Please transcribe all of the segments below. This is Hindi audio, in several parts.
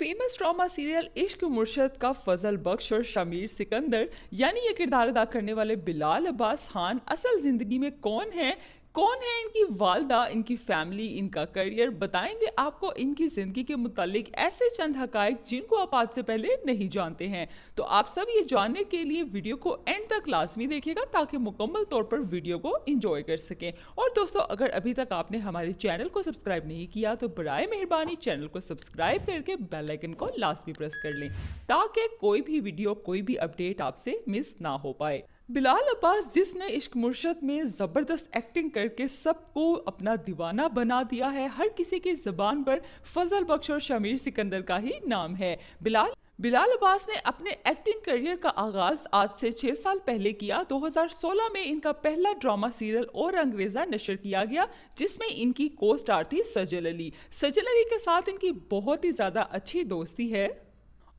फेमस ड्रामा सीरियल इश्क मुर्शद का फजल बख्श और शमीर सिकंदर यानी ये किरदार अदा करने वाले बिलाल अब्बास खान असल जिंदगी में कौन है कौन है इनकी वालदा इनकी फैमिली इनका करियर बताएंगे आपको इनकी ज़िंदगी के मुतालिक ऐसे चंद हक़ जिनको आप आज से पहले नहीं जानते हैं तो आप सब ये जानने के लिए वीडियो को एंड तक लाजमी देखिएगा ताकि मुकम्मल तौर पर वीडियो को इंजॉय कर सकें और दोस्तों अगर अभी तक आपने हमारे चैनल को सब्सक्राइब नहीं किया तो बरए मेहरबानी चैनल को सब्सक्राइब करके बेलाइकन को लाजमी प्रेस कर लें ताकि कोई भी वीडियो कोई भी अपडेट आपसे मिस ना हो पाए बिलाल अब्बास जिसने इश्क मुर्शद में ज़बरदस्त एक्टिंग करके सबको अपना दीवाना बना दिया है हर किसी की ज़बान पर फजल बख्श और शमीर सिकंदर का ही नाम है बिलाल बिलाल अब्बास ने अपने एक्टिंग करियर का आगाज आज से छह साल पहले किया 2016 में इनका पहला ड्रामा सीरियल और अंग्रेजा नशर किया गया जिसमें इनकी को स्टार थी सजल अली सजल अली के साथ इनकी बहुत ही ज़्यादा अच्छी दोस्ती है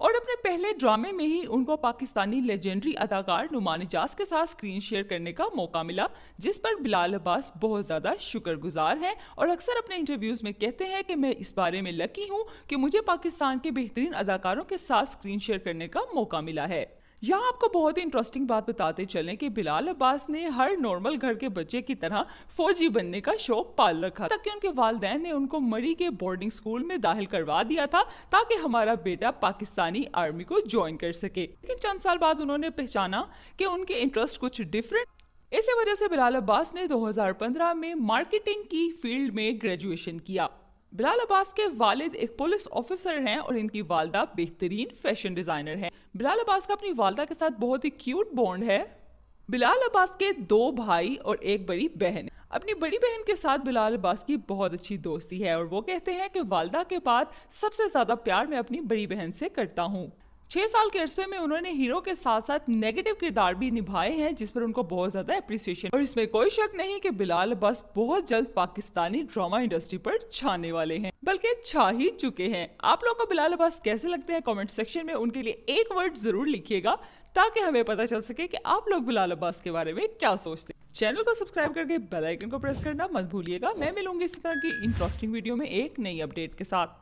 और अपने पहले ड्रामे में ही उनको पाकिस्तानी लेजेंडरी अदाकार नुमान एजाज के साथ स्क्रीन शेयर करने का मौका मिला जिस पर बिलाल अब्बास बहुत ज़्यादा शुक्रगुजार हैं और अक्सर अपने इंटरव्यूज़ में कहते हैं कि मैं इस बारे में लकी हूँ कि मुझे पाकिस्तान के बेहतरीन अदाकारों के साथ स्क्रीन शेयर करने का मौका मिला है यहाँ आपको बहुत ही इंटरेस्टिंग बात बताते चलें कि बिलाल अब्बास ने हर नॉर्मल घर के बच्चे की तरह फौजी बनने का शौक पाल रखा ताकि उनके वालदे ने उनको मरी के बोर्डिंग स्कूल में दाखिल करवा दिया था ताकि हमारा बेटा पाकिस्तानी आर्मी को ज्वाइन कर सके लेकिन चंद साल बाद उन्होंने पहचाना कि उनके इंटरेस्ट कुछ डिफरेंट इसी वजह से बिलाल अब्बास ने 2015 में मार्केटिंग की फील्ड में ग्रेजुएशन किया बिलाल अब्बास के वालिद एक पुलिस ऑफिसर हैं और इनकी वालदा बेहतरीन फैशन डिज़ाइनर हैं बिलाल अब्बास का अपनी वालदा के साथ बहुत ही क्यूट बॉन्ड है बिलाल अब्बास के दो भाई और एक बड़ी बहन अपनी बड़ी बहन के साथ बिलाल अब्बास की बहुत अच्छी दोस्ती है और वो कहते हैं कि वालदा के बाद सबसे ज़्यादा प्यार मैं अपनी बड़ी बहन से करता हूँ छह साल के अरसे में उन्होंने हीरो के साथ साथ नेगेटिव किरदार भी निभाए हैं जिस पर उनको बहुत ज्यादा अप्रिसिएशन और इसमें कोई शक नहीं कि बिलाल बस बहुत जल्द पाकिस्तानी ड्रामा इंडस्ट्री पर छाने वाले हैं बल्कि छा ही चुके हैं आप लोगों को बिलाल अब्बास कैसे लगते हैं कमेंट सेक्शन में उनके लिए एक वर्ड जरूर लिखिएगा ताकि हमें पता चल सके कि आप लोग बिलाल अब्बास के बारे में क्या सोचते हैं चैनल को सब्सक्राइब करके बेल आइकन को प्रेस करना मत भूलिएगा मैं मिलूंगी इस तरह की इंटरेस्टिंग वीडियो में एक नई अपडेट के साथ